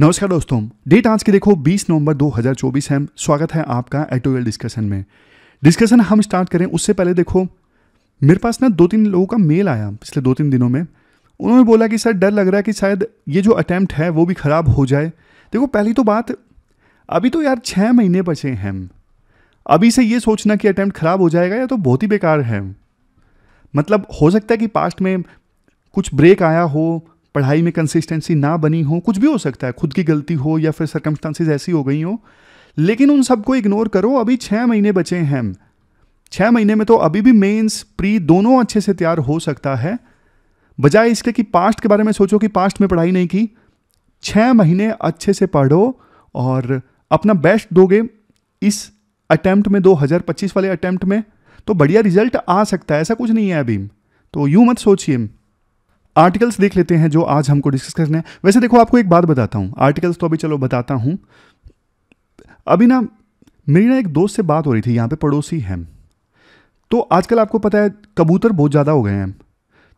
नमस्कार दोस्तों डेट आज के देखो 20 नवंबर 2024 है स्वागत है आपका एटोवेल डिस्कशन में डिस्कशन हम स्टार्ट करें उससे पहले देखो मेरे पास ना दो तीन लोगों का मेल आया पिछले दो तीन दिनों में उन्होंने बोला कि सर डर लग रहा है कि शायद ये जो अटैम्प्ट है वो भी ख़राब हो जाए देखो पहली तो बात अभी तो यार छः महीने बचे हैं अभी से ये सोचना कि अटैम्प्ट ख़राब हो जाएगा या तो बहुत ही बेकार है मतलब हो सकता है कि पास्ट में कुछ ब्रेक आया हो पढ़ाई में कंसिस्टेंसी ना बनी हो कुछ भी हो सकता है खुद की गलती हो या फिर सर्कमस्टांसिस ऐसी हो गई हो लेकिन उन सबको इग्नोर करो अभी छः महीने बचे हैं छः महीने में तो अभी भी मेंस प्री दोनों अच्छे से तैयार हो सकता है बजाय इसके कि पास्ट के बारे में सोचो कि पास्ट में पढ़ाई नहीं की छः महीने अच्छे से पढ़ो और अपना बेस्ट दोगे इस अटैम्प्ट में 2025 वाले अटैम्प्ट में तो बढ़िया रिजल्ट आ सकता है ऐसा कुछ नहीं है अभी तो यूँ मत सोचिए आर्टिकल्स देख लेते हैं जो आज हमको डिस्कस करने है वैसे देखो आपको एक बात बताता हूँ आर्टिकल्स तो अभी चलो बताता हूँ अभी ना मेरी ना एक दोस्त से बात हो रही थी यहाँ पे पड़ोसी हैं तो आजकल आपको पता है कबूतर बहुत ज़्यादा हो गए हैं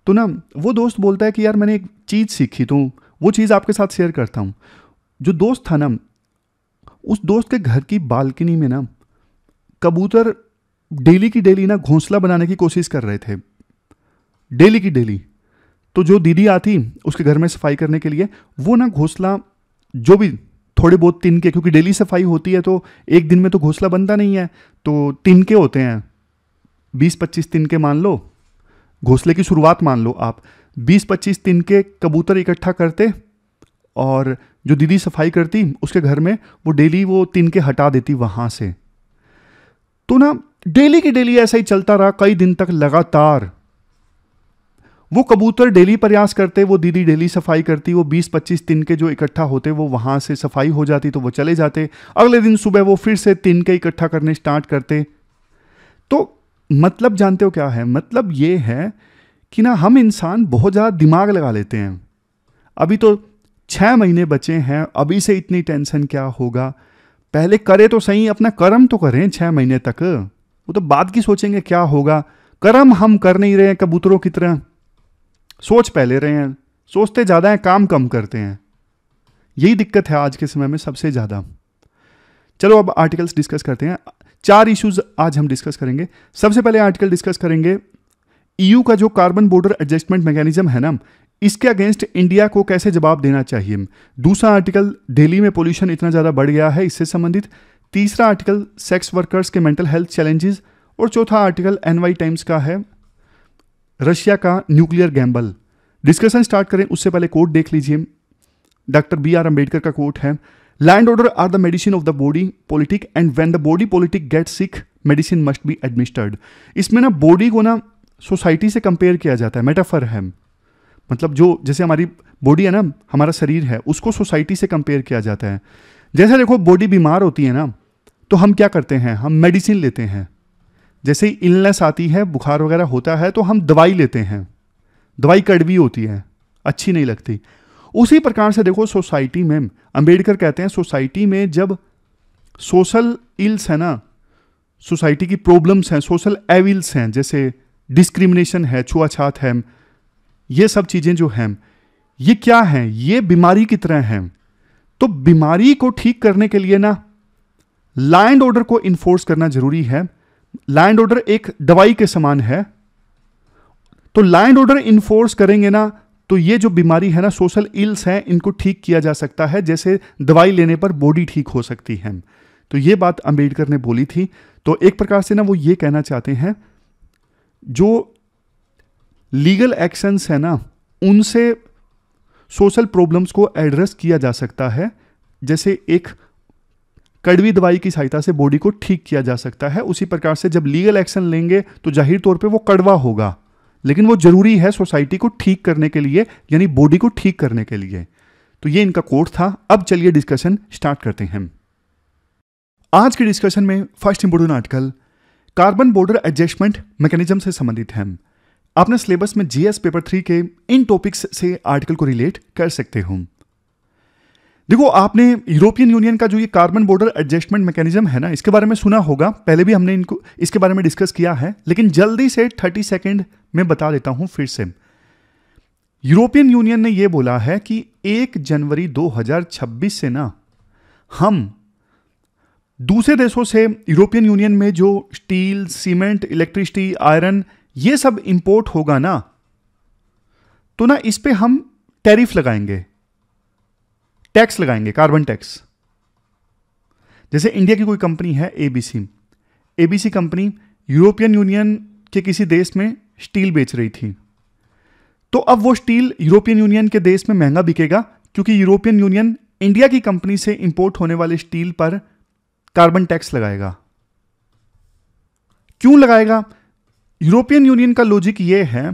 तो ना वो दोस्त बोलता है कि यार मैंने एक चीज़ सीखी तो वो चीज़ आपके साथ शेयर करता हूँ जो दोस्त था ना उस दोस्त के घर की बालकनी में ना कबूतर डेली की डेली ना घोंसला बनाने की कोशिश कर रहे थे डेली की डेली तो जो दीदी आती उसके घर में सफाई करने के लिए वो ना घोसला जो भी थोड़े बहुत तिनके क्योंकि डेली सफाई होती है तो एक दिन में तो घोसला बनता नहीं है तो तिनके होते हैं बीस पच्चीस के मान लो घोंसले की शुरुआत मान लो आप बीस पच्चीस के कबूतर इकट्ठा करते और जो दीदी सफाई करती उसके घर में वो डेली वो तिनके हटा देती वहाँ से तो ना डेली की डेली ऐसा ही चलता रहा कई दिन तक लगातार वो कबूतर डेली प्रयास करते वो दीदी डेली सफाई करती वो 20-25 तिनके के जो इकट्ठा होते वो वहाँ से सफाई हो जाती तो वो चले जाते अगले दिन सुबह वो फिर से तिन के इकट्ठा करने स्टार्ट करते तो मतलब जानते हो क्या है मतलब ये है कि ना हम इंसान बहुत ज़्यादा दिमाग लगा लेते हैं अभी तो छः महीने बचे हैं अभी से इतनी टेंशन क्या होगा पहले करे तो सही अपना कर्म तो करें छः महीने तक वो तो बाद की सोचेंगे क्या होगा कर्म हम कर नहीं रहे हैं कबूतरों की तरह सोच पहले रहे हैं सोचते ज़्यादा हैं काम कम करते हैं यही दिक्कत है आज के समय में सबसे ज़्यादा चलो अब आर्टिकल्स डिस्कस करते हैं चार इश्यूज आज हम डिस्कस करेंगे सबसे पहले आर्टिकल डिस्कस करेंगे ईयू e का जो कार्बन बॉर्डर एडजस्टमेंट मैकेनिज्म है ना इसके अगेंस्ट इंडिया को कैसे जवाब देना चाहिए दूसरा आर्टिकल दिल्ली में पोल्यूशन इतना ज़्यादा बढ़ गया है इससे संबंधित तीसरा आर्टिकल सेक्स वर्कर्स के मेंटल हेल्थ चैलेंजेस और चौथा आर्टिकल एन टाइम्स का है रशिया का न्यूक्लियर गैम्बल डिस्कशन स्टार्ट करें उससे पहले कोर्ट देख लीजिए डॉक्टर बी आर अम्बेडकर का कोर्ट है law and order are the medicine of the body politic and when the body politic get sick medicine must be administered इसमें ना बॉडी को ना सोसाइटी से कंपेयर किया जाता है मेटाफर है मतलब जो जैसे हमारी बॉडी है ना हमारा शरीर है उसको सोसाइटी से कंपेयर किया जाता है जैसे देखो बॉडी बीमार होती है ना तो हम क्या करते हैं हम मेडिसिन लेते हैं जैसे ही इलनेस आती है बुखार वगैरह होता है तो हम दवाई लेते हैं दवाई कड़वी होती है अच्छी नहीं लगती उसी प्रकार से देखो सोसाइटी में अंबेडकर कहते हैं सोसाइटी में जब सोशल इल्स है ना सोसाइटी की प्रॉब्लम्स हैं सोशल एविल्स हैं जैसे डिस्क्रिमिनेशन है छुआछात है ये सब चीज़ें जो हैं ये क्या हैं ये बीमारी की तरह हैं तो बीमारी को ठीक करने के लिए ना लैंड ऑर्डर को इन्फोर्स करना ज़रूरी है लैंड ऑर्डर एक दवाई के समान है तो लैंड ऑर्डर इन्फोर्स करेंगे ना तो ये जो बीमारी है ना सोशल इल्स हैं इनको ठीक किया जा सकता है जैसे दवाई लेने पर बॉडी ठीक हो सकती है तो ये बात अंबेडकर ने बोली थी तो एक प्रकार से ना वो ये कहना चाहते हैं जो लीगल एक्शंस है ना उनसे सोशल प्रॉब्लम्स को एड्रेस किया जा सकता है जैसे एक कड़वी दवाई की सहायता से बॉडी को ठीक किया जा सकता है उसी प्रकार से जब लीगल एक्शन लेंगे तो जाहिर तौर पर वो कड़वा होगा लेकिन वो ज़रूरी है सोसाइटी को ठीक करने के लिए यानी बॉडी को ठीक करने के लिए तो ये इनका कोर्ट था अब चलिए डिस्कशन स्टार्ट करते हैं आज के डिस्कशन में first important article carbon border adjustment mechanism से संबंधित है आपने सिलेबस में जीएस पेपर थ्री के इन टॉपिक्स से आर्टिकल को रिलेट कर सकते हूं देखो आपने यूरोपियन यूनियन का जो ये कार्बन बॉर्डर एडजस्टमेंट मैकेनिज्म है ना इसके बारे में सुना होगा पहले भी हमने इनको इसके बारे में डिस्कस किया है लेकिन जल्दी से थर्टी सेकेंड में बता देता हूं फिर से यूरोपियन यूनियन ने यह बोला है कि एक जनवरी 2026 से ना हम दूसरे देशों से यूरोपियन यूनियन में जो स्टील सीमेंट इलेक्ट्रिसिटी आयरन ये सब इंपोर्ट होगा ना तो ना इस पर हम टैरिफ लगाएंगे टैक्स लगाएंगे कार्बन टैक्स जैसे इंडिया की कोई कंपनी है ABC ABC company European Union के किसी देश में स्टील बेच रही थी तो अब वो स्टील यूरोपियन यूनियन के देश में महंगा बिकेगा क्योंकि यूरोपियन यूनियन इंडिया की कंपनी से इंपोर्ट होने वाले स्टील पर कार्बन टैक्स लगाएगा क्यों लगाएगा यूरोपियन यूनियन का लॉजिक ये है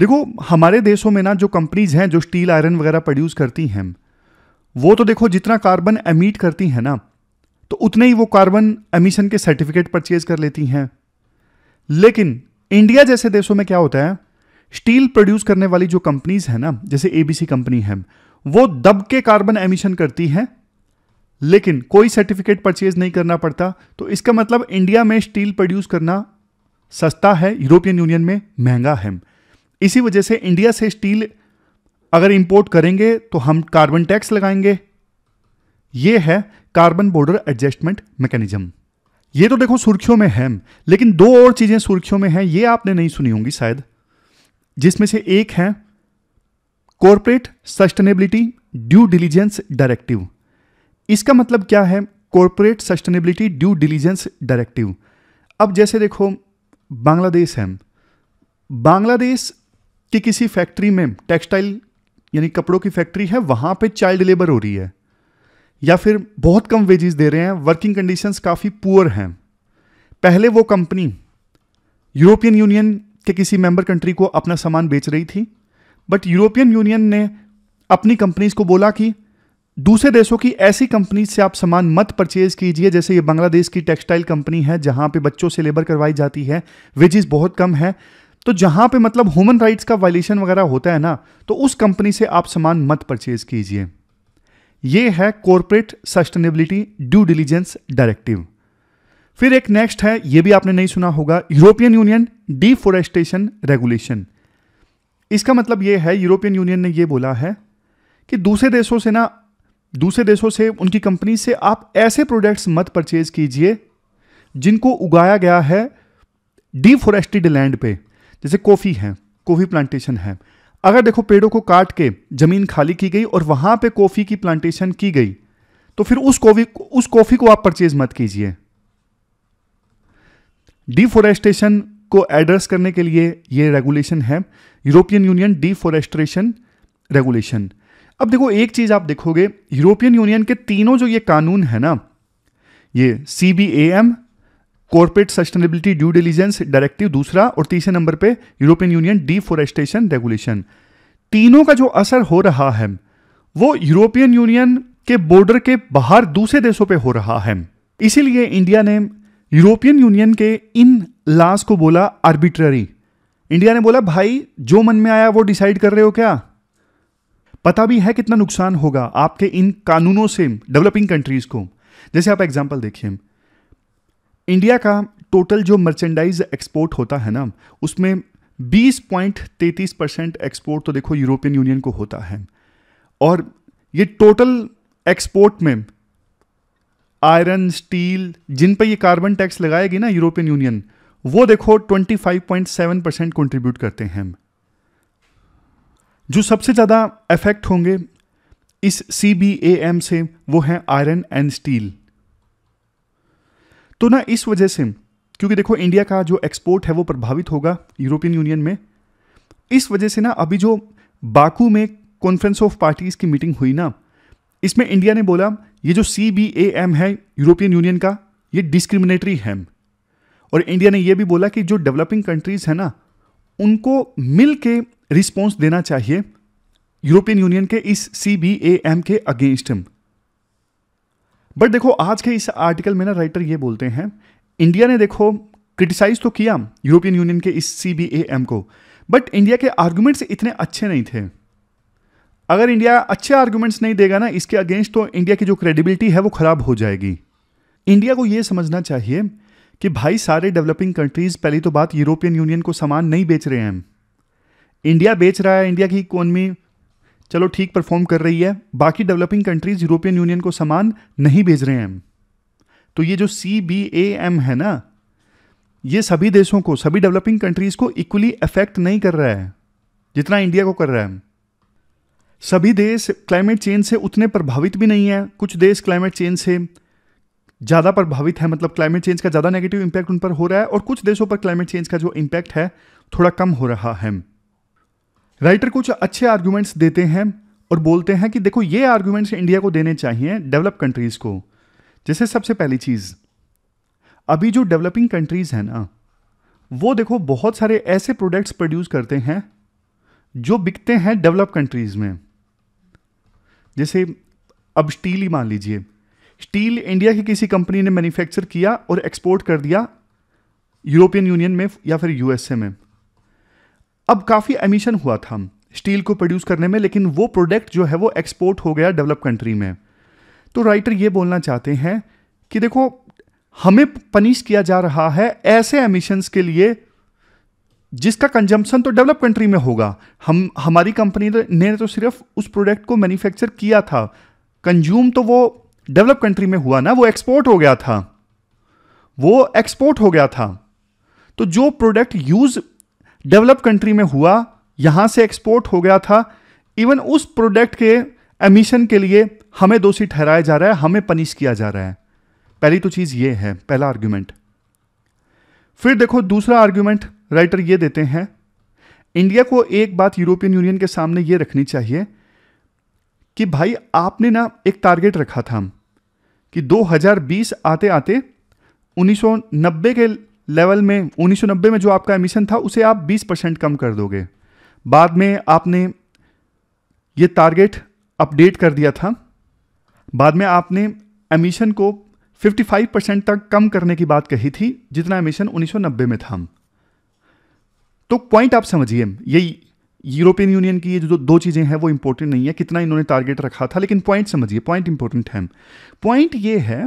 देखो हमारे देशों में ना जो कंपनीज हैं जो स्टील आयरन वगैरह प्रोड्यूस करती हैं वो तो देखो जितना कार्बन एमिट करती हैं ना तो उतने ही वो कार्बन एमिशन के सर्टिफिकेट परचेज कर लेती हैं लेकिन इंडिया जैसे देशों में क्या होता है स्टील प्रोड्यूस करने वाली जो कंपनीज है ना जैसे एबीसी कंपनी है वो दब के कार्बन एमिशन करती है लेकिन कोई सर्टिफिकेट परचेज नहीं करना पड़ता तो इसका मतलब इंडिया में स्टील प्रोड्यूस करना सस्ता है यूरोपियन यूनियन में महंगा है इसी वजह से इंडिया से स्टील अगर इंपोर्ट करेंगे तो हम कार्बन टैक्स लगाएंगे ये है कार्बन बॉर्डर एडजस्टमेंट मैकेनिज्म ये तो देखो सुर्खियों में है लेकिन दो और चीज़ें सुर्खियों में हैं ये आपने नहीं सुनी होंगी शायद जिसमें से एक है corporate sustainability due diligence directive इसका मतलब क्या है corporate sustainability due diligence directive अब जैसे देखो बांग्लादेश है बांग्लादेश की किसी फैक्ट्री में टेक्सटाइल यानी कपड़ों की फैक्ट्री है वहाँ पे चाइल्ड लेबर हो रही है या फिर बहुत कम वेजेस दे रहे हैं वर्किंग कंडीशंस काफ़ी पुअर हैं पहले वो कंपनी यूरोपियन यूनियन के किसी मेंबर कंट्री को अपना सामान बेच रही थी बट यूरोपियन यूनियन ने अपनी कंपनीज को बोला कि दूसरे देशों की ऐसी कंपनी से आप सामान मत परचेज कीजिए जैसे ये बांग्लादेश की टेक्सटाइल कंपनी है जहाँ पे बच्चों से लेबर करवाई जाती है वेजेस बहुत कम है तो जहां पे मतलब ह्यूमन राइट्स का वायलेशन वगैरह होता है ना तो उस कंपनी से आप सामान मत परचेज कीजिए ये है corporate sustainability due diligence directive फिर एक नेक्स्ट है ये भी आपने नहीं सुना होगा यूरोपियन यूनियन डिफोरेस्टेशन रेगुलेशन इसका मतलब यह है यूरोपियन यूनियन ने यह बोला है कि दूसरे देशों से ना दूसरे देशों से उनकी कंपनी से आप ऐसे प्रोडक्ट्स मत परचेज कीजिए जिनको उगाया गया है डिफोरेस्टेड लैंड पे जैसे कॉफ़ी है कॉफ़ी प्लांटेशन है अगर देखो पेड़ों को काट के ज़मीन खाली की गई और वहां पे कॉफ़ी की प्लांटेशन की गई तो फिर उस कॉफ़ी उस कॉफ़ी को आप परचेज मत कीजिए डिफोरेस्टेशन को एड्रेस करने के लिए ये रेगुलेशन है यूरोपियन यूनियन डिफोरेस्ट्रेशन रेगुलेशन अब देखो एक चीज़ आप देखोगे यूरोपियन यूनियन के तीनों जो ये कानून है ना ये C B A M corporate sustainability due diligence directive दूसरा और तीसरे नंबर पे यूरोपियन यूनियन डीफोरेस्टेशन रेगुलेशन तीनों का जो असर हो रहा है वो यूरोपियन यूनियन के बॉर्डर के बाहर दूसरे देशों पे हो रहा है इसीलिए इंडिया ने यूरोपियन यूनियन के इन लाज को बोला आर्बिट्ररी इंडिया ने बोला भाई जो मन में आया वो डिसाइड कर रहे हो क्या पता भी है कितना नुकसान होगा आपके इन कानूनों से डेवलपिंग कंट्रीज को जैसे आप एग्जाम्पल देखिए इंडिया का टोटल जो मर्चेंडाइज एक्सपोर्ट होता है ना उसमें 20.33 परसेंट एक्सपोर्ट तो देखो यूरोपियन यूनियन को होता है और ये टोटल एक्सपोर्ट में आयरन स्टील जिन पर ये कार्बन टैक्स लगाएगी ना यूरोपियन यूनियन वो देखो 25.7 परसेंट कॉन्ट्रीब्यूट करते हैं जो सबसे ज़्यादा अफेक्ट होंगे इस सी बी ए एम से वो है आयरन एंड स्टील तो ना इस वजह से क्योंकि देखो इंडिया का जो एक्सपोर्ट है वो प्रभावित होगा यूरोपियन यूनियन में इस वजह से ना अभी जो बाकू में कॉन्फ्रेंस ऑफ पार्टीज़ की मीटिंग हुई ना इसमें इंडिया ने बोला ये जो सी बी ए एम है यूरोपियन यूनियन का ये डिस्क्रिमिनेटरी है और इंडिया ने यह भी बोला कि जो डेवलपिंग कंट्रीज़ है ना उनको मिल के रिस्पॉन्स देना चाहिए यूरोपियन यूनियन के इस सी बी ए एम के अगेंस्ट बट देखो आज के इस आर्टिकल में ना राइटर ये बोलते हैं इंडिया ने देखो क्रिटिसाइज तो किया यूरोपियन यूनियन के इस सी बी एम को बट इंडिया के आर्ग्यूमेंट्स इतने अच्छे नहीं थे अगर इंडिया अच्छे आर्ग्यूमेंट्स नहीं देगा ना इसके अगेंस्ट तो इंडिया की जो क्रेडिबिलिटी है वो ख़राब हो जाएगी इंडिया को यह समझना चाहिए कि भाई सारे डेवलपिंग कंट्रीज़ पहली तो बात यूरोपियन यूनियन को सामान नहीं बेच रहे हैं इंडिया बेच रहा है इंडिया की इकोनमी चलो ठीक परफॉर्म कर रही है बाकी डेवलपिंग कंट्रीज यूरोपियन यूनियन को सामान नहीं भेज रहे हैं तो ये जो सी बी ए एम है ना ये सभी देशों को सभी डेवलपिंग कंट्रीज को इक्वली अफेक्ट नहीं कर रहा है जितना इंडिया को कर रहा है सभी देश क्लाइमेट चेंज से उतने प्रभावित भी नहीं है कुछ देश क्लाइमेट चेंज से ज़्यादा प्रभावित है मतलब क्लाइमेट चेंज का ज़्यादा नेगेटिव इम्पैक्ट उन पर हो रहा है और कुछ देशों पर क्लाइमेट चेंज का जो इम्पैक्ट है थोड़ा कम हो रहा है राइटर कुछ अच्छे आर्ग्यूमेंट्स देते हैं और बोलते हैं कि देखो ये आर्ग्यूमेंट्स इंडिया को देने चाहिए डेवलप कंट्रीज़ को जैसे सबसे पहली चीज़ अभी जो डेवलपिंग कंट्रीज़ हैं ना वो देखो बहुत सारे ऐसे प्रोडक्ट्स प्रोड्यूस करते हैं जो बिकते हैं डेवलप कंट्रीज़ में जैसे अब स्टील ही मान लीजिए स्टील इंडिया की किसी कंपनी ने मैन्युफैक्चर किया और एक्सपोर्ट कर दिया यूरोपियन यूनियन में या फिर यूएसए में अब काफ़ी एमिशन हुआ था स्टील को प्रोड्यूस करने में लेकिन वो प्रोडक्ट जो है वो एक्सपोर्ट हो गया डेवलप कंट्री में तो राइटर ये बोलना चाहते हैं कि देखो हमें पनिश किया जा रहा है ऐसे एमिशंस के लिए जिसका कंजम्पशन तो डेवलप कंट्री में होगा हम हमारी कंपनी ने तो सिर्फ उस प्रोडक्ट को मैन्युफैक्चर किया था कंज्यूम तो वो डेवलप कंट्री में हुआ ना वो एक्सपोर्ट हो गया था वो एक्सपोर्ट हो गया था तो जो प्रोडक्ट यूज़ डेवलप कंट्री में हुआ यहां से एक्सपोर्ट हो गया था इवन उस प्रोडक्ट के एमिशन के लिए हमें दोषी ठहराया जा रहा है हमें पनिश किया जा रहा है पहली तो चीज़ ये है पहला आर्ग्यूमेंट फिर देखो दूसरा आर्ग्यूमेंट राइटर ये देते हैं इंडिया को एक बात यूरोपियन यूनियन के सामने ये रखनी चाहिए कि भाई आपने ना एक टारगेट रखा था कि 2020 आते आते 1990 के लेवल में 1990 में जो आपका एमिशन था उसे आप 20 परसेंट कम कर दोगे बाद में आपने ये टारगेट अपडेट कर दिया था बाद में आपने एमिशन को 55 परसेंट तक कम करने की बात कही थी जितना एमिशन 1990 में था तो पॉइंट आप समझिए यही यूरोपियन यूनियन की ये जो दो चीज़ें हैं वो इंपॉर्टेंट नहीं है कितना इन्होंने टारगेट रखा था लेकिन पॉइंट समझिए पॉइंट इंपॉर्टेंट है पॉइंट ये है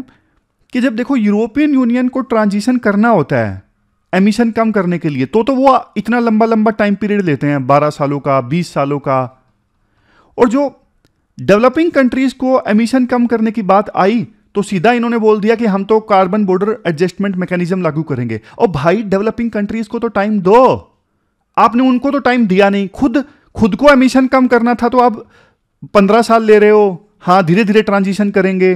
कि जब देखो यूरोपियन यूनियन को ट्रांजिशन करना होता है एमिशन कम करने के लिए तो तो वो इतना लंबा लंबा टाइम पीरियड लेते हैं बारह सालों का बीस सालों का और जो डेवलपिंग कंट्रीज को एमिशन कम करने की बात आई तो सीधा इन्होंने बोल दिया कि हम तो कार्बन बॉर्डर एडजस्टमेंट मैकेनिज्म लागू करेंगे और भाई डेवलपिंग कंट्रीज को तो टाइम दो आपने उनको तो टाइम दिया नहीं खुद खुद को एमिशन कम करना था तो आप पंद्रह साल ले रहे हो हाँ धीरे धीरे ट्रांजिशन करेंगे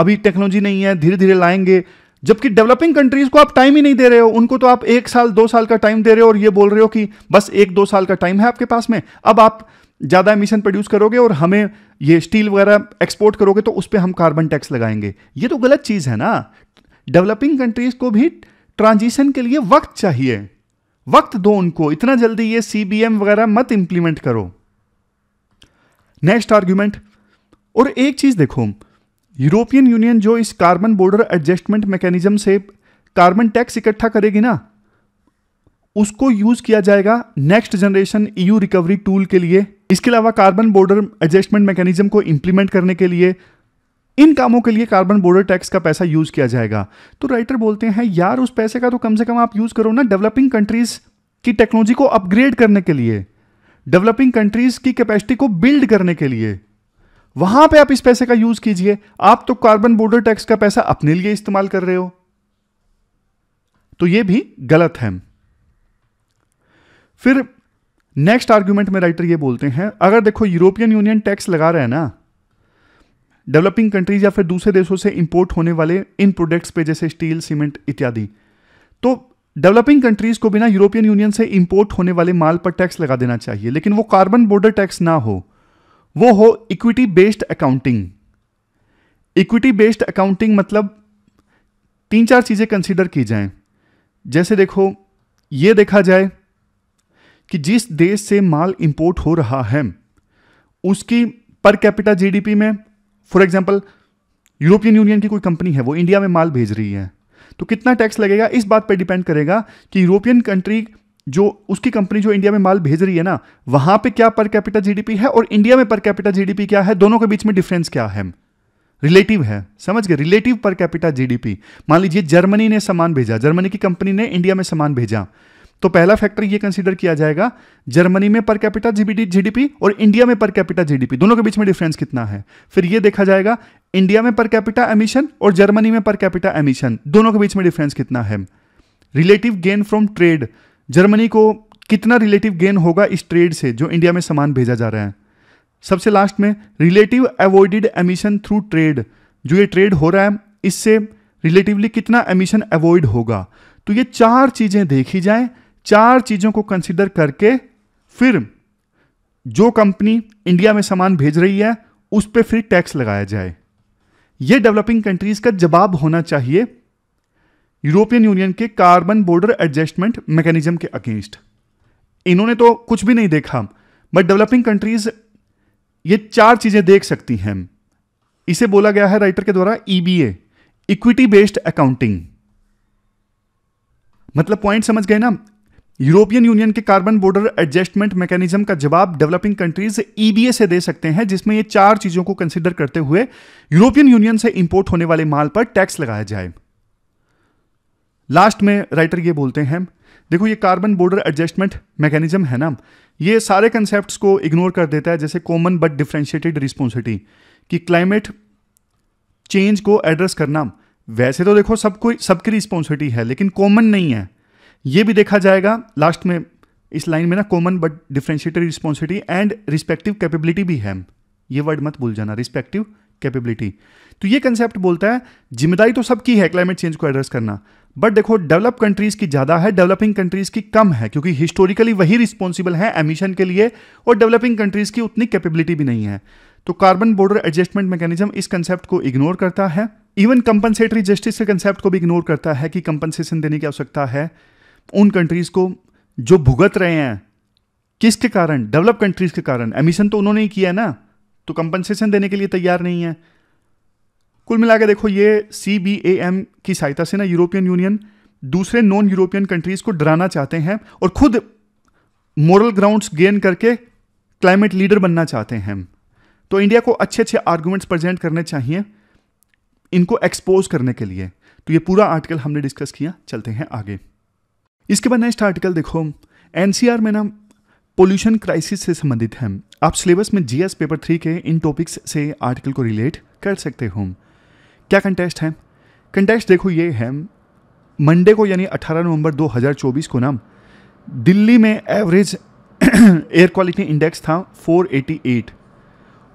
अभी टेक्नोलॉजी नहीं है धीरे धीरे लाएंगे जबकि डेवलपिंग कंट्रीज को आप टाइम ही नहीं दे रहे हो उनको तो आप एक साल दो साल का टाइम दे रहे हो और ये बोल रहे हो कि बस एक दो साल का टाइम है आपके पास में अब आप ज़्यादा एमिशन प्रोड्यूस करोगे और हमें ये स्टील वगैरह एक्सपोर्ट करोगे तो उस पर हम कार्बन टैक्स लगाएंगे ये तो गलत चीज़ है ना डेवलपिंग कंट्रीज को भी ट्रांजिशन के लिए वक्त चाहिए वक्त दो उनको इतना जल्दी ये सी वगैरह मत इंप्लीमेंट करो नेक्स्ट आर्ग्यूमेंट और एक चीज़ देखो यूरोपियन यूनियन जो इस कार्बन बॉर्डर एडजस्टमेंट मैकेनिज्म से कार्बन टैक्स इकट्ठा करेगी ना उसको यूज किया जाएगा next generation EU e recovery tool के लिए इसके अलावा कार्बन बॉर्डर एडजस्टमेंट मैकेनिज्म को इंप्लीमेंट करने के लिए इन कामों के लिए कार्बन बॉर्डर टैक्स का पैसा यूज किया जाएगा तो राइटर बोलते हैं यार उस पैसे का तो कम से कम आप यूज करो ना डेवलपिंग कंट्रीज की टेक्नोलॉजी को अपग्रेड करने के लिए डेवलपिंग कंट्रीज की कैपेसिटी को बिल्ड करने के लिए वहां पे आप इस पैसे का यूज कीजिए आप तो कार्बन बॉर्डर टैक्स का पैसा अपने लिए इस्तेमाल कर रहे हो तो ये भी गलत है फिर नेक्स्ट आर्ग्यूमेंट में राइटर ये बोलते हैं अगर देखो यूरोपियन यूनियन टैक्स लगा रहा है ना डेवलपिंग कंट्रीज या फिर दूसरे देशों से इंपोर्ट होने वाले इन प्रोडक्ट्स पे जैसे स्टील सीमेंट इत्यादि तो डेवलपिंग कंट्रीज को बिना यूरोपियन यूनियन से इंपोर्ट होने वाले माल पर टैक्स लगा देना चाहिए लेकिन वो कार्बन बॉर्डर टैक्स ना हो वो हो equity based accounting equity based accounting मतलब तीन चार चीज़ें कंसिडर की जाएं जैसे देखो ये देखा जाए कि जिस देश से माल इंपोर्ट हो रहा है उसकी पर कैपिटा जीडीपी में फॉर एग्जांपल यूरोपियन यूनियन की कोई कंपनी है वो इंडिया में माल भेज रही है तो कितना टैक्स लगेगा इस बात पर डिपेंड करेगा कि यूरोपियन कंट्री जो उसकी कंपनी जो इंडिया में माल भेज रही है ना वहां पे क्या पर कैपिटल जीडीपी है और इंडिया में पर कैपिटल जीडीपी क्या है दोनों के बीच में डिफरेंस क्या है रिलेटिव है समझ गए रिलेटिव पर कैपिटल जीडीपी मान लीजिए जर्मनी ने सामान भेजा जर्मनी की कंपनी ने इंडिया में सामान भेजा तो पहला फैक्टर ये कंसीडर किया जाएगा जर्मनी में पर कैपिटल जीडीपी और इंडिया में पर कैपिटल जीडीपी दोनों के बीच में डिफरेंस कितना है फिर ये देखा जाएगा इंडिया में पर कैपिटल एमिशन और जर्मनी में पर कैपिटल एमिशन दोनों के बीच में डिफरेंस कितना है relative gain from trade Germany को कितना रिलेटिव गेन होगा इस ट्रेड से जो इंडिया में सामान भेजा जा रहा है सबसे लास्ट में relative avoided emission through trade जो ये ट्रेड हो रहा है इससे रिलेटिवली कितना एमिशन अवॉइड होगा तो ये चार चीज़ें देखी जाए चार चीज़ों को कंसिडर करके फिर जो कंपनी इंडिया में सामान भेज रही है उस पर फिर टैक्स लगाया जाए ये डेवलपिंग कंट्रीज़ का जवाब होना चाहिए यूरोपियन यूनियन के कार्बन बॉर्डर एडजस्टमेंट मैकेनिज्म के अगेंस्ट इन्होंने तो कुछ भी नहीं देखा बट डेवलपिंग कंट्रीज ये चार चीज़ें देख सकती हैं इसे बोला गया है राइटर के द्वारा ईबीए इक्विटी बेस्ड अकाउंटिंग मतलब पॉइंट समझ गए ना यूरोपियन यूनियन के कार्बन बॉर्डर एडजस्टमेंट मैकेनिज्म का जवाब डेवलपिंग कंट्रीज ईबीए से दे सकते हैं जिसमें ये चार चीजों को कंसिडर करते हुए यूरोपियन यूनियन से इंपोर्ट होने वाले माल पर टैक्स लगाया जाए लास्ट में राइटर ये बोलते हैं देखो ये कार्बन बॉर्डर एडजस्टमेंट मैकेनिज्म है ना ये सारे कंसेप्ट को इग्नोर कर देता है जैसे कॉमन बट डिफ्रेंशिएटेड रिस्पॉन्सिटी कि क्लाइमेट चेंज को एड्रेस करना वैसे तो देखो सबको सबकी रिस्पॉन्सिबिलिटी है लेकिन कॉमन नहीं है ये भी देखा जाएगा लास्ट में इस लाइन में ना common but differentiated responsibility and respective capability भी है ये वर्ड मत भूल जाना रिस्पेक्टिव कैपेबिलिटी तो ये कंसेप्ट बोलता है जिम्मेदारी तो सबकी है क्लाइमेट चेंज को एड्रेस करना बट देखो डेवलप कंट्रीज की ज़्यादा है डेवलपिंग कंट्रीज की कम है क्योंकि हिस्टोरिकली वही रिस्पॉन्सिबल है एमिशन के लिए और डेवलपिंग कंट्रीज की उतनी कैपेबिलिटी भी नहीं है तो कार्बन बॉर्डर एडजस्टमेंट मैकेनिज्म इस कंसेप्ट को इग्नोर करता है इवन कंपनसेटरी जस्टिस के कंसेप्ट को भी इग्नोर करता है कि कंपनसेशन देने की आवश्यकता है उन कंट्रीज को जो भुगत रहे हैं किसके कारण डेवलप कंट्रीज के कारण एमिशन तो उन्होंने ही किया ना तो कंपनसेशन देने के लिए तैयार नहीं है कुल मिला के देखो ये सी बी ए एम की सहायता से ना यूरोपियन यूनियन दूसरे नॉन यूरोपियन कंट्रीज को डराना चाहते हैं और खुद मॉरल ग्राउंड्स गेन करके क्लाइमेट लीडर बनना चाहते हैं तो इंडिया को अच्छे अच्छे आर्ग्यूमेंट्स प्रेजेंट करने चाहिए इनको एक्सपोज करने के लिए तो ये पूरा आर्टिकल हमने डिस्कस किया चलते हैं आगे इसके बाद नेक्स्ट आर्टिकल देखो एनसीआर में ना पोल्यूशन क्राइसिस से संबंधित है आप सिलेबस में जीएस पेपर थ्री के इन टॉपिक्स से आर्टिकल को रिलेट कर सकते हो क्या कंटेस्ट है कंटेस्ट देखो ये है मंडे को यानी 18 नवंबर 2024 को नाम दिल्ली में एवरेज एयर क्वालिटी इंडेक्स था 488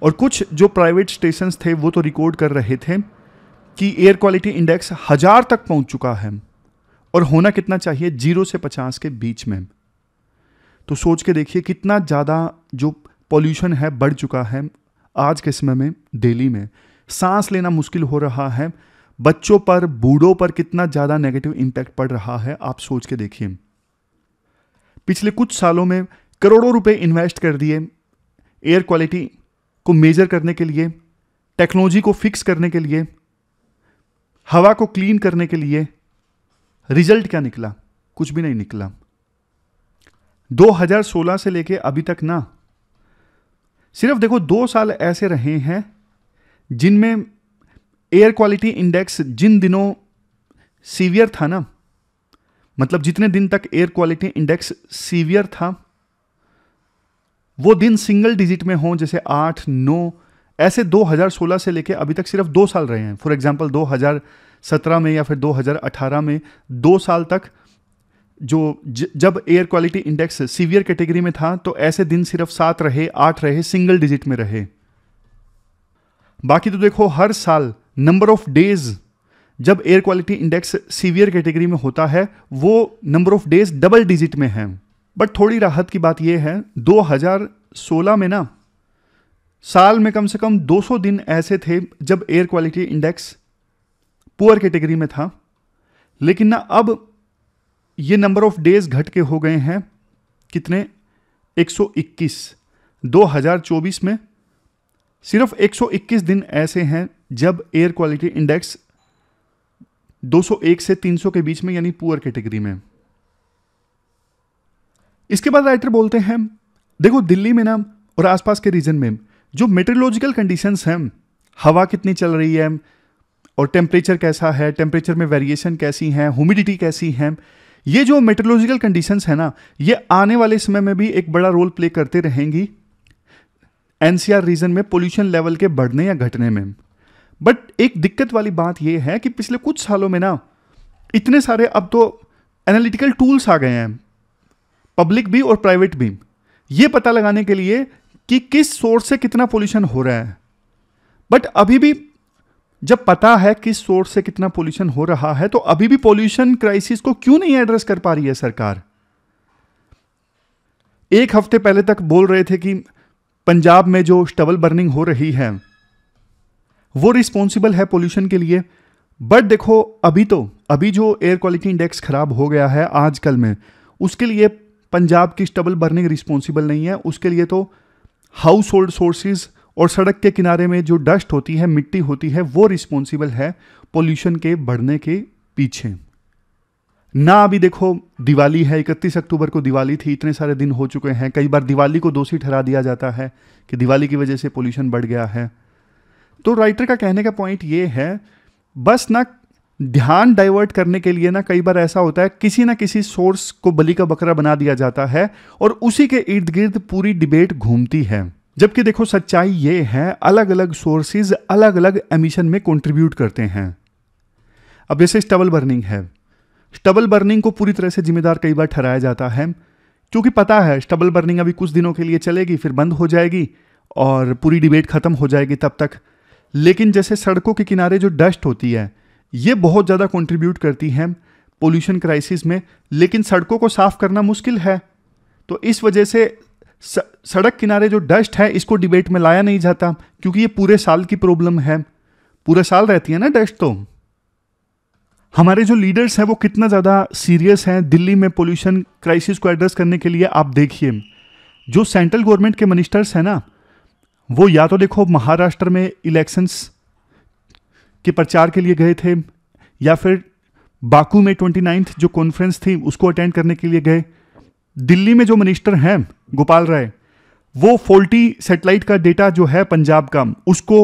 और कुछ जो प्राइवेट स्टेशंस थे वो तो रिकॉर्ड कर रहे थे कि एयर क्वालिटी इंडेक्स हज़ार तक पहुंच चुका है और होना कितना चाहिए जीरो से पचास के बीच में तो सोच के देखिए कितना ज़्यादा जो पॉल्यूशन है बढ़ चुका है आज के समय में दिल्ली में सांस लेना मुश्किल हो रहा है बच्चों पर बूढ़ों पर कितना ज़्यादा नेगेटिव इम्पैक्ट पड़ रहा है आप सोच के देखिए पिछले कुछ सालों में करोड़ों रुपए इन्वेस्ट कर दिए एयर क्वालिटी को मेज़र करने के लिए टेक्नोलॉजी को फिक्स करने के लिए हवा को क्लीन करने के लिए रिजल्ट क्या निकला कुछ भी नहीं निकला 2016 से लेके अभी तक ना सिर्फ देखो दो साल ऐसे रहे हैं जिनमें एयर क्वालिटी इंडेक्स जिन दिनों सीवियर था ना मतलब जितने दिन तक एयर क्वालिटी इंडेक्स सीवियर था वो दिन सिंगल डिजिट में हों जैसे आठ नौ ऐसे 2016 से लेके अभी तक सिर्फ दो साल रहे हैं फॉर एग्जांपल 2017 में या फिर 2018 में दो साल तक जो ज, जब air quality index severe category में था तो ऐसे दिन सिर्फ सात रहे आठ रहे सिंगल डिजिट में रहे बाकी तो देखो हर साल नंबर ऑफ डेज जब air quality index severe category में होता है वो number of days double digit में है बट थोड़ी राहत की बात यह है 2016 में ना साल में कम से कम 200 दिन ऐसे थे जब air quality index poor category में था लेकिन ना अब ये नंबर ऑफ डेज घट के हो गए हैं कितने 121 2024 में सिर्फ 121 दिन ऐसे हैं जब एयर क्वालिटी इंडेक्स 201 से 300 के बीच में यानी पुअर कैटेगरी में इसके बाद राइटर बोलते हैं देखो दिल्ली में ना और आसपास के रीजन में जो मेट्रोलॉजिकल कंडीशंस हैं हवा कितनी चल रही है और टेम्परेचर कैसा है टेम्परेचर में वेरिएशन कैसी है ह्यूमिडिटी कैसी है ये जो मेट्रोलॉजिकल कंडीशंस है ना ये आने वाले समय में भी एक बड़ा रोल प्ले करते रहेंगी एनसीआर रीजन में पोल्यूशन लेवल के बढ़ने या घटने में बट एक दिक्कत वाली बात यह है कि पिछले कुछ सालों में ना इतने सारे अब तो एनालिटिकल टूल्स आ गए हैं पब्लिक भी और प्राइवेट भी ये पता लगाने के लिए कि किस सोर्स से कितना पोल्यूशन हो रहा है बट अभी भी जब पता है किस सोर्स से कितना पोल्यूशन हो रहा है तो अभी भी पोल्यूशन क्राइसिस को क्यों नहीं एड्रेस कर पा रही है सरकार एक हफ्ते पहले तक बोल रहे थे कि पंजाब में जो स्टबल बर्निंग हो रही है वो रिस्पॉन्सिबल है पोल्यूशन के लिए बट देखो अभी तो अभी जो एयर क्वालिटी इंडेक्स ख़राब हो गया है आजकल में उसके लिए पंजाब की स्टबल बर्निंग रिस्पॉन्सिबल नहीं है उसके लिए तो हाउस होल्ड सोर्सेज और सड़क के किनारे में जो डस्ट होती है मिट्टी होती है वो रिस्पॉन्सिबल है पोल्यूशन के बढ़ने के पीछे ना अभी देखो दिवाली है इकतीस अक्टूबर को दिवाली थी इतने सारे दिन हो चुके हैं कई बार दिवाली को दोषी ठहरा दिया जाता है कि दिवाली की वजह से पोल्यूशन बढ़ गया है तो राइटर का कहने का पॉइंट ये है बस ना ध्यान डाइवर्ट करने के लिए ना कई बार ऐसा होता है किसी ना किसी सोर्स को बलि का बकरा बना दिया जाता है और उसी के इर्द गिर्द पूरी डिबेट घूमती है जबकि देखो सच्चाई ये है अलग अलग सोर्सेज अलग अलग एमिशन में कंट्रीब्यूट करते हैं अब जैसे स्टबल बर्निंग है स्टबल बर्निंग को पूरी तरह से जिम्मेदार कई बार ठहराया जाता है क्योंकि पता है स्टबल बर्निंग अभी कुछ दिनों के लिए चलेगी फिर बंद हो जाएगी और पूरी डिबेट ख़त्म हो जाएगी तब तक लेकिन जैसे सड़कों के किनारे जो डस्ट होती है ये बहुत ज़्यादा कंट्रीब्यूट करती है पोल्यूशन क्राइसिस में लेकिन सड़कों को साफ़ करना मुश्किल है तो इस वजह से सड़क किनारे जो डस्ट है इसको डिबेट में लाया नहीं जाता क्योंकि ये पूरे साल की प्रॉब्लम है पूरे साल रहती है ना डस्ट तो हमारे जो लीडर्स हैं वो कितना ज़्यादा सीरियस हैं दिल्ली में पोल्यूशन क्राइसिस को एड्रेस करने के लिए आप देखिए जो सेंट्रल गवर्नमेंट के मिनिस्टर्स हैं ना वो या तो देखो महाराष्ट्र में इलेक्शंस के प्रचार के लिए गए थे या फिर बाकू में ट्वेंटी नाइन्थ जो कॉन्फ्रेंस थी उसको अटेंड करने के लिए गए दिल्ली में जो मिनिस्टर हैं गोपाल राय वो फोल्टी सेटेलाइट का डेटा जो है पंजाब का उसको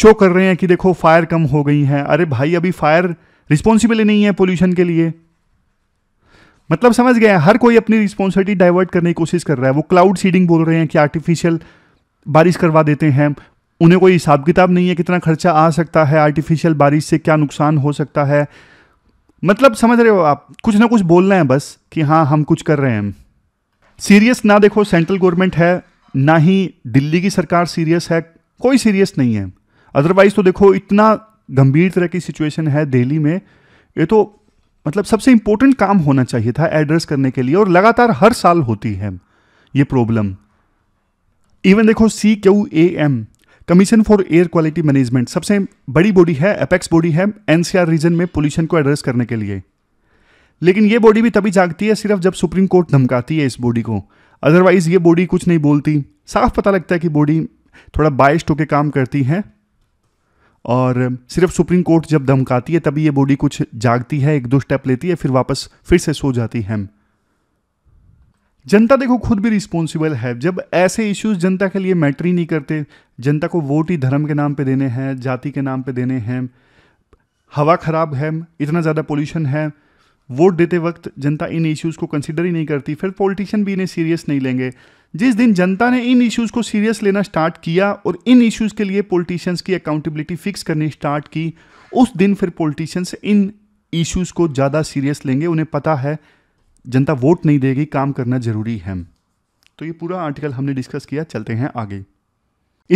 शो कर रहे हैं कि देखो फायर कम हो गई हैं अरे भाई अभी फायर रिस्पॉन्सिबल ही नहीं है पोल्यूशन के लिए मतलब समझ गया हर कोई अपनी रिस्पॉन्सिबिलिटी डाइवर्ट करने की कोशिश कर रहा है वो क्लाउड सीडिंग बोल रहे हैं कि आर्टिफिशियल बारिश करवा देते हैं उन्हें कोई हिसाब किताब नहीं है कितना खर्चा आ सकता है आर्टिफिशियल बारिश से क्या नुकसान हो सकता है मतलब समझ रहे हो आप कुछ ना कुछ बोल रहे हैं बस कि हाँ हम कुछ कर रहे हैं सीरियस ना देखो सेंट्रल गवर्नमेंट है ना ही दिल्ली की सरकार सीरियस है कोई सीरियस नहीं है अदरवाइज तो देखो इतना गंभीर तरह की सिचुएशन है दिल्ली में ये तो मतलब सबसे इम्पोर्टेंट काम होना चाहिए था एड्रेस करने के लिए और लगातार हर साल होती है ये प्रॉब्लम इवन देखो C Q A M commission for air quality management सबसे बड़ी बॉडी है अपेक्स बॉडी है एनसीआर रीजन में पोल्यूशन को एड्रेस करने के लिए लेकिन ये बॉडी भी तभी जागती है सिर्फ जब सुप्रीम कोर्ट धमकाती है इस बॉडी को अदरवाइज ये बॉडी कुछ नहीं बोलती साफ पता लगता है कि बॉडी थोड़ा बाइस्ट होकर काम करती है और सिर्फ सुप्रीम कोर्ट जब धमकाती है तभी ये बॉडी कुछ जागती है एक दो स्टेप लेती है फिर वापस फिर से सो जाती है जनता देखो खुद भी रिस्पॉन्सिबल है जब ऐसे इश्यूज जनता के लिए मैटर ही नहीं करते जनता को वोट ही धर्म के नाम पे देने हैं जाति के नाम पे देने हैं हवा ख़राब है इतना ज़्यादा पोल्यूशन है वोट देते वक्त जनता इन इश्यूज़ को कंसिडर ही नहीं करती फिर पॉलिटिशियन भी इन्हें सीरियस नहीं लेंगे जिस दिन जनता ने इन इश्यूज़ को सीरियस लेना स्टार्ट किया और इन इश्यूज़ के लिए पॉलिटिशियंस की अकाउंटेबिलिटी फिक्स करनी स्टार्ट की उस दिन फिर पॉलिटिशियंस इन इश्यूज़ को ज़्यादा सीरियस लेंगे उन्हें पता है जनता वोट नहीं देगी काम करना ज़रूरी है तो ये पूरा आर्टिकल हमने डिस्कस किया चलते हैं आगे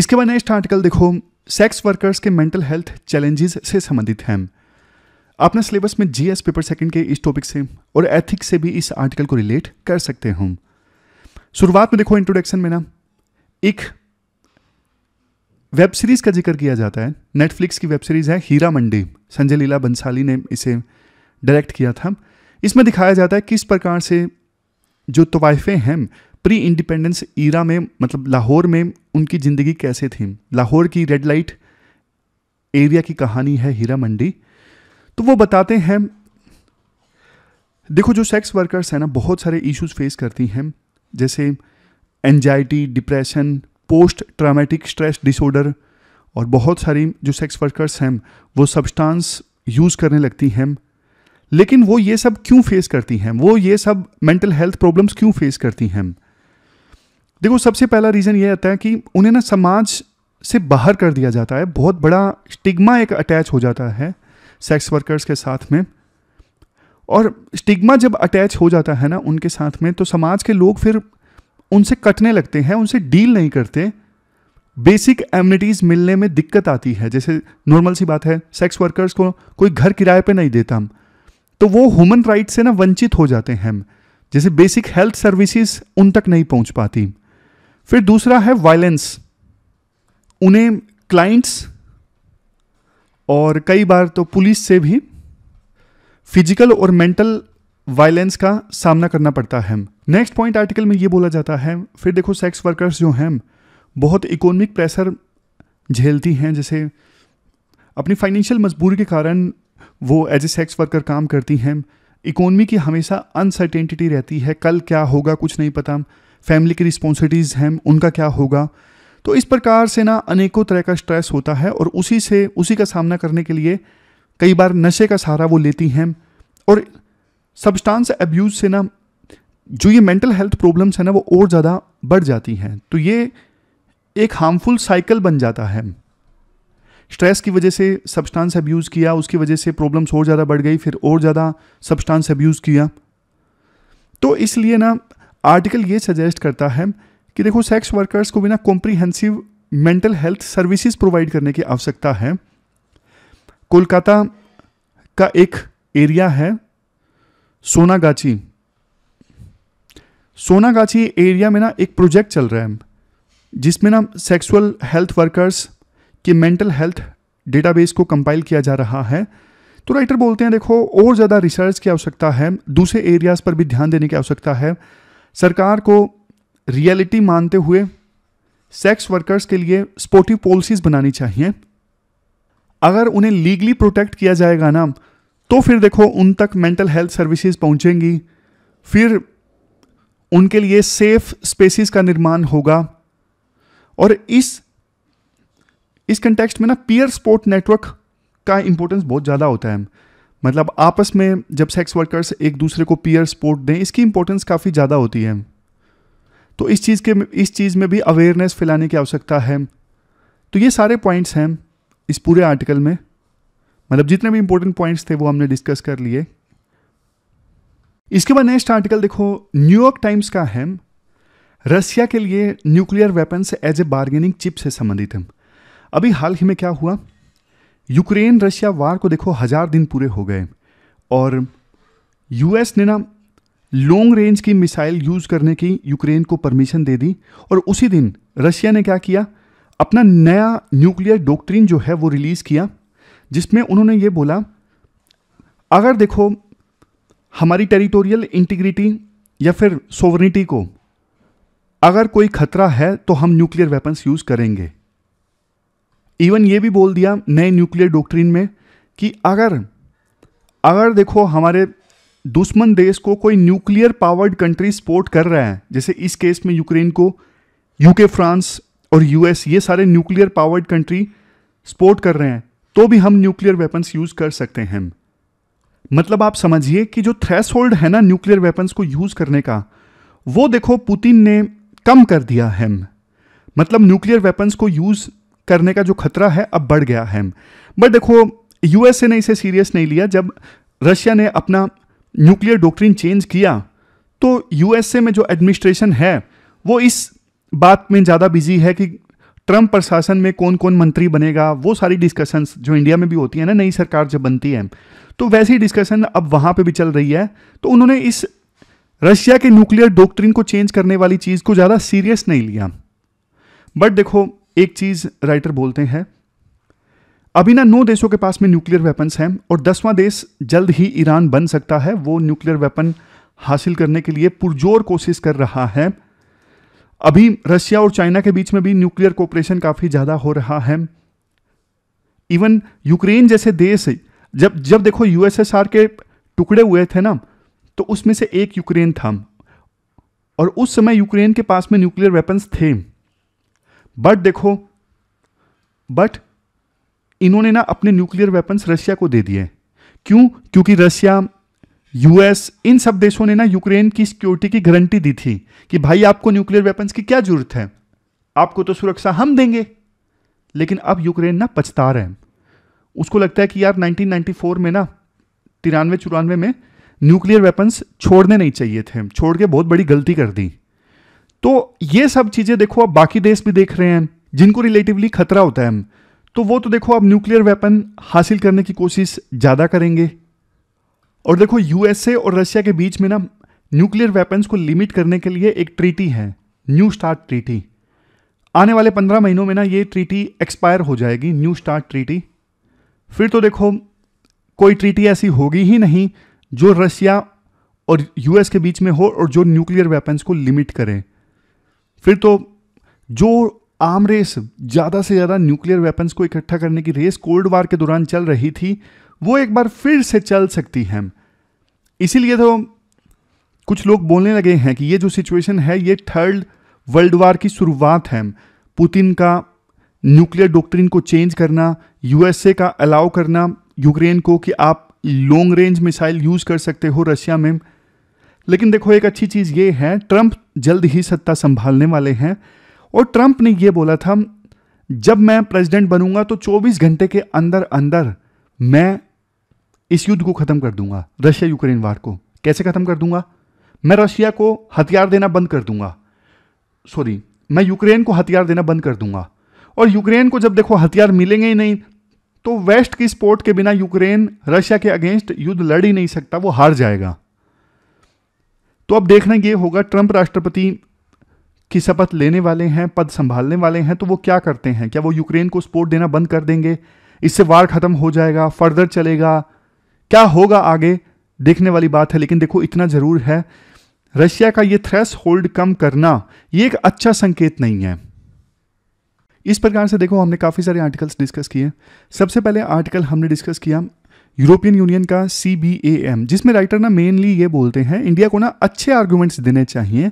इसके बाद नेक्स्ट आर्टिकल देखो सेक्स वर्कर्स के मेंटल हेल्थ चैलेंजेस से संबंधित हैं अपना सिलेबस में जीएस पेपर सेकंड के इस टॉपिक से और एथिक्स से भी इस आर्टिकल को रिलेट कर सकते हम शुरुआत में देखो इंट्रोडक्शन में ना एक वेब सीरीज़ का जिक्र किया जाता है नेटफ्लिक्स की वेब सीरीज़ है हीरा मंडी संजय लीला बंसाली ने इसे डायरेक्ट किया था इसमें दिखाया जाता है किस प्रकार से जो तवाइफें हैं प्री इंडिपेंडेंस ईरा में मतलब लाहौर में उनकी ज़िंदगी कैसे थी लाहौर की रेड लाइट एरिया की कहानी है हीरा मंडी तो वो बताते हैं देखो जो सेक्स वर्कर्स हैं ना बहुत सारे इश्यूज फेस करती हैं जैसे anxiety depression post traumatic stress disorder और बहुत सारी जो सेक्स वर्कर्स हैं वो सब्सटेंस यूज़ करने लगती हैं लेकिन वो ये सब क्यों फेस करती हैं वो ये सब मेंटल हेल्थ प्रॉब्लम्स क्यों फेस करती हैं देखो सबसे पहला रीज़न ये आता है कि उन्हें ना समाज से बाहर कर दिया जाता है बहुत बड़ा स्टिग्मा एक अटैच हो जाता है सेक्स वर्कर्स के साथ में और स्टिग्मा जब अटैच हो जाता है ना उनके साथ में तो समाज के लोग फिर उनसे कटने लगते हैं उनसे डील नहीं करते बेसिक एम्यूनिटीज़ मिलने में दिक्कत आती है जैसे नॉर्मल सी बात है सेक्स वर्कर्स को कोई घर किराए पे नहीं देता हम तो वो ह्यूमन राइट से ना वंचित हो जाते हैं हम जैसे बेसिक हेल्थ सर्विसेज उन तक नहीं पहुंच पाती फिर दूसरा है वायलेंस उन्हें क्लाइंट्स और कई बार तो पुलिस से भी फिजिकल और मेंटल वायलेंस का सामना करना पड़ता है नेक्स्ट पॉइंट आर्टिकल में ये बोला जाता है फिर देखो सेक्स वर्कर्स जो हैं बहुत इकोनॉमिक प्रेशर झेलती हैं जैसे अपनी फाइनेंशियल मजबूरी के कारण वो एज ए सेक्स वर्कर काम करती हैं इकोनॉमी की हमेशा अनसर्टेनिटी रहती है कल क्या होगा कुछ नहीं पता फैमिली की रिस्पॉन्सिबिलिटीज़ हैं उनका क्या होगा तो इस प्रकार से ना अनेकों तरह का स्ट्रेस होता है और उसी से उसी का सामना करने के लिए कई बार नशे का सहारा वो लेती हैं और सबस्टांस एब्यूज से ना जो ये मेंटल हेल्थ प्रॉब्लम्स है ना वो और ज़्यादा बढ़ जाती हैं तो ये एक हार्मफुल साइकिल बन जाता है स्ट्रेस की वजह से सबस्टांस अब्यूज़ किया उसकी वजह से प्रॉब्लम्स और ज़्यादा बढ़ गई फिर और ज़्यादा सब्सटांस अब्यूज़ किया तो इसलिए ना आर्टिकल ये सजेस्ट करता है कि देखो सेक्स वर्कर्स को बिना comprehensive mental health services provide करने की आवश्यकता है कोलकाता का एक एरिया है सोनागाची सोनागाची एरिया में ना एक प्रोजेक्ट चल रहा है जिसमें ना सेक्सुअल हेल्थ वर्कर्स की मेंटल हेल्थ डेटाबेस को कंपाइल किया जा रहा है तो राइटर बोलते हैं देखो और ज़्यादा रिसर्च की आवश्यकता है दूसरे एरियाज़ पर भी ध्यान देने की आवश्यकता है सरकार को रियलिटी मानते हुए सेक्स वर्कर्स के लिए स्पोर्टिव पॉलिसीज बनानी चाहिए अगर उन्हें लीगली प्रोटेक्ट किया जाएगा ना तो फिर देखो उन तक मेंटल हेल्थ सर्विसेज पहुंचेंगी फिर उनके लिए सेफ स्पेसिस का निर्माण होगा और इस इस कंटेक्स्ट में ना पीयर स्पोर्ट नेटवर्क का इंपॉर्टेंस बहुत ज़्यादा होता है मतलब आपस में जब सेक्स वर्कर्स एक दूसरे को पीयर स्पोर्ट दें इसकी इंपॉर्टेंस काफ़ी ज़्यादा होती है तो इस चीज़ के इस चीज़ में भी अवेयरनेस फैलाने की आवश्यकता है तो ये सारे पॉइंट्स हैं इस पूरे आर्टिकल में मतलब जितने भी इंपॉर्टेंट पॉइंट्स थे वो हमने डिस्कस कर लिए इसके बाद नेक्स्ट आर्टिकल देखो न्यूयॉर्क टाइम्स का है रसिया के लिए nuclear weapon as a bargaining chip से संबंधित है अभी हाल ही में क्या हुआ यूक्रेन रशिया वार को देखो हज़ार दिन पूरे हो गए और यूएस ने ना लॉन्ग रेंज की मिसाइल यूज करने की यूक्रेन को परमिशन दे दी और उसी दिन रशिया ने क्या किया अपना नया न्यूक्लियर डॉक्ट्रिन जो है वो रिलीज़ किया जिसमें उन्होंने ये बोला अगर देखो हमारी टेरिटोरियल इंटीग्रिटी या फिर सोवरिटी को अगर कोई खतरा है तो हम न्यूक्लियर वेपन्स यूज़ करेंगे इवन ये भी बोल दिया नए न्यूक्लियर डॉक्ट्रिन में कि अगर अगर देखो हमारे दुश्मन देश को कोई न्यूक्लियर पावर्ड कंट्री सपोर्ट कर रहा है जैसे इस केस में यूक्रेन को यूके फ्रांस और यूएस ये सारे न्यूक्लियर पावर्ड कंट्री सपोर्ट कर रहे हैं तो भी हम न्यूक्लियर वेपन्स यूज़ कर सकते हैं मतलब आप समझिए कि जो थ्रेस है ना न्यूक्लियर वेपन्स को यूज़ करने का वो देखो पुतिन ने कम कर दिया है मतलब न्यूक्लियर वेपन्स को यूज़ करने का जो खतरा है अब बढ़ गया है बट देखो यूएसए ने इसे सीरियस नहीं लिया जब रशिया ने अपना न्यूक्लियर डोक्ट्रिन चेंज किया तो यूएसए में जो एडमिनिस्ट्रेशन है वो इस बात में ज़्यादा बिजी है कि ट्रंप प्रशासन में कौन कौन मंत्री बनेगा वो सारी डिस्कशंस जो इंडिया में भी होती है ना नई सरकार जब बनती है तो वैसी डिस्कशन अब वहाँ पे भी चल रही है तो उन्होंने इस रशिया के न्यूक्लियर डॉक्ट्रिन को चेंज करने वाली चीज़ को ज़्यादा सीरियस नहीं लिया बट देखो एक चीज़ राइटर बोलते हैं अभी ना नौ देशों के पास में न्यूक्लियर वेपन्स हैं और दसवां देश जल्द ही ईरान बन सकता है वो न्यूक्लियर वेपन हासिल करने के लिए पुरजोर कोशिश कर रहा है अभी रशिया और चाइना के बीच में भी न्यूक्लियर कोऑपरेशन काफ़ी ज़्यादा हो रहा है इवन यूक्रेन जैसे देश जब जब देखो यूएसएसआर के टुकड़े हुए थे ना तो उसमें से एक यूक्रेन था और उस समय यूक्रेन के पास में न्यूक्लियर वेपन्स थे बट देखो बट इन्होंने ना अपने न्यूक्लियर वेपन्स रशिया को दे दिए क्यों क्योंकि रशिया यूएस इन सब देशों ने ना यूक्रेन की सिक्योरिटी की गारंटी दी थी कि भाई आपको न्यूक्लियर वेपन्स की क्या जरूरत है आपको तो सुरक्षा हम देंगे लेकिन अब यूक्रेन ना पछता रहे हैं उसको लगता है कि यार 1994 में ना तिरानवे चौरानवे में न्यूक्लियर वेपन्स छोड़ने नहीं चाहिए थे छोड़ के बहुत बड़ी गलती कर दी तो ये सब चीज़ें देखो अब बाकी देश भी देख रहे हैं जिनको रिलेटिवली खतरा होता है तो वो तो देखो आप न्यूक्लियर वेपन हासिल करने की कोशिश ज़्यादा करेंगे और देखो यूएसए और रशिया के बीच में ना न्यूक्लियर वेपन्स को लिमिट करने के लिए एक ट्रीटी है न्यू स्टार्ट ट्रीटी आने वाले पंद्रह महीनों में ना ये ट्रीटी एक्सपायर हो जाएगी न्यू स्टार्ट ट्रीटी फिर तो देखो कोई ट्रीटी ऐसी होगी ही नहीं जो रशिया और यूएस के बीच में हो और जो न्यूक्लियर वेपन्स को लिमिट करें फिर तो जो आम रेस ज़्यादा से ज़्यादा न्यूक्लियर वेपन्स को इकट्ठा करने की रेस कोल्ड वार के दौरान चल रही थी वो एक बार फिर से चल सकती है इसीलिए तो कुछ लोग बोलने लगे हैं कि ये जो सिचुएशन है ये थर्ड वर्ल्ड वार की शुरुआत है पुतिन का न्यूक्लियर डॉक्ट्रिन को चेंज करना यूएसए का अलाउ करना यूक्रेन को कि आप लॉन्ग रेंज मिसाइल यूज़ कर सकते हो रशिया में लेकिन देखो एक अच्छी चीज़ ये है ट्रंप जल्द ही सत्ता संभालने वाले हैं और ट्रंप ने यह बोला था जब मैं प्रेसिडेंट बनूंगा तो 24 घंटे के अंदर अंदर मैं इस युद्ध को ख़त्म कर दूंगा रशिया यूक्रेन वार को कैसे ख़त्म कर दूंगा मैं रशिया को हथियार देना बंद कर दूंगा सॉरी मैं यूक्रेन को हथियार देना बंद कर दूंगा और यूक्रेन को जब देखो हथियार मिलेंगे ही नहीं तो वेस्ट की सपोर्ट के बिना यूक्रेन रशिया के अगेंस्ट युद्ध लड़ ही नहीं सकता वो हार जाएगा तो अब देखना यह होगा ट्रंप राष्ट्रपति की शपथ लेने वाले हैं पद संभालने वाले हैं तो वो क्या करते हैं क्या वो यूक्रेन को सपोर्ट देना बंद कर देंगे इससे वार खत्म हो जाएगा फर्दर चलेगा क्या होगा आगे देखने वाली बात है लेकिन देखो इतना ज़रूर है रशिया का ये थ्रेस होल्ड कम करना ये एक अच्छा संकेत नहीं है इस प्रकार से देखो हमने काफ़ी सारे आर्टिकल्स डिस्कस किए सबसे पहले आर्टिकल हमने डिस्कस किया यूरोपियन यूनियन का सी बी एम जिसमें राइटर ना मेनली ये बोलते हैं इंडिया को ना अच्छे आर्ग्यूमेंट्स देने चाहिए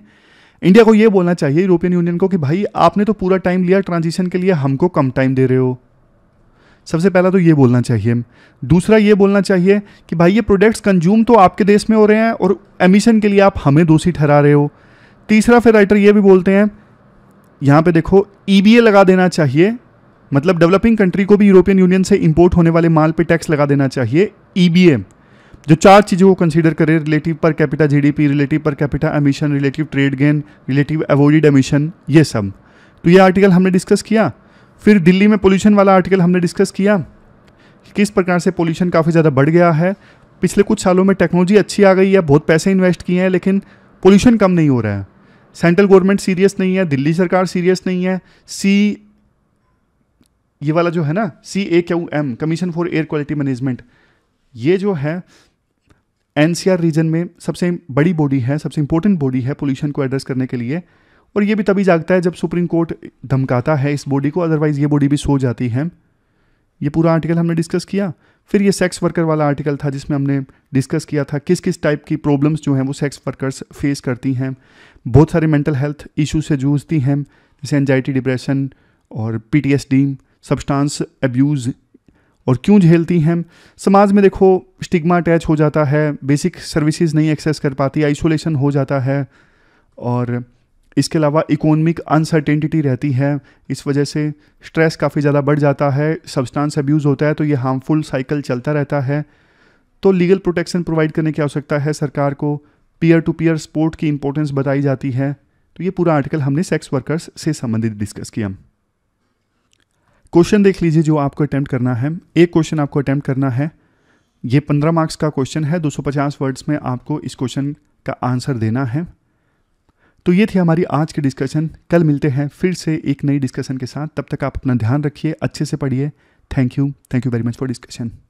इंडिया को ये बोलना चाहिए यूरोपियन यूनियन को कि भाई आपने तो पूरा टाइम लिया ट्रांजिशन के लिए हमको कम टाइम दे रहे हो सबसे पहला तो ये बोलना चाहिए दूसरा ये बोलना चाहिए कि भाई ये प्रोडक्ट्स कंज्यूम तो आपके देश में हो रहे हैं और एमिशन के लिए आप हमें दोषी ठहरा रहे हो तीसरा फिर राइटर ये भी बोलते हैं यहाँ पे देखो ई e लगा देना चाहिए मतलब डेवलपिंग कंट्री को भी यूरोपियन यूनियन से इंपोर्ट होने वाले माल पे टैक्स लगा देना चाहिए ई e जो चार चीज़ें वो कंसीडर करें relative per capita G relative per capita emission relative trade gain relative avoided emission ये सब तो ये आर्टिकल हमने डिस्कस किया फिर दिल्ली में पोल्यूशन वाला आर्टिकल हमने डिस्कस किया किस प्रकार से पोल्यूशन काफ़ी ज़्यादा बढ़ गया है पिछले कुछ सालों में टेक्नोलॉजी अच्छी आ गई है बहुत पैसे इन्वेस्ट किए हैं लेकिन पोल्यूशन कम नहीं हो रहा है सेंट्रल गवर्नमेंट सीरियस नहीं है दिल्ली सरकार सीरियस नहीं है सी ये वाला जो है ना C A Q M commission for air quality management ये जो है एनसीआर रीजन में सबसे बड़ी बॉडी है सबसे इंपॉर्टेंट बॉडी है पोल्यूशन को एड्रेस करने के लिए और ये भी तभी जागता है जब सुप्रीम कोर्ट धमकाता है इस बॉडी को अदरवाइज़ ये बॉडी भी सो जाती है ये पूरा आर्टिकल हमने डिस्कस किया फिर ये सेक्स वर्कर वाला आर्टिकल था जिसमें हमने डिस्कस किया था किस किस टाइप की प्रॉब्लम्स जो हैं वो सेक्स वर्कर्स फेस करती हैं बहुत सारे मेंटल हेल्थ इशू से जूझती हैं जैसे एनजाइटी डिप्रेशन और P T S D substance abuse और क्यों झेलती हैं समाज में देखो स्टिग्मा अटैच हो जाता है बेसिक सर्विसेज नहीं एक्सेस कर पाती आइसोलेशन हो जाता है और इसके अलावा इकोनॉमिक अनसर्टेनिटी रहती है इस वजह से स्ट्रेस काफ़ी ज़्यादा बढ़ जाता है सब्सटेंस अब्यूज़ होता है तो ये हार्मफुल साइकिल चलता रहता है तो लीगल प्रोटेक्शन प्रोवाइड करने की आवश्यकता है सरकार को पीयर टू पीयर सपोर्ट की इंपॉर्टेंस बताई जाती है तो ये पूरा आर्टिकल हमने सेक्स वर्कर्स से संबंधित डिस्कस किया क्वेश्चन देख लीजिए जो आपको अटैम्प्ट करना है एक क्वेश्चन आपको अटैम्प्ट करना है ये पंद्रह मार्क्स का क्वेश्चन है दो वर्ड्स में आपको इस क्वेश्चन का आंसर देना है तो ये थी हमारी आज की डिस्कशन कल मिलते हैं फिर से एक नई डिस्कशन के साथ तब तक आप अपना ध्यान रखिए अच्छे से पढ़िए thank you thank you very much for discussion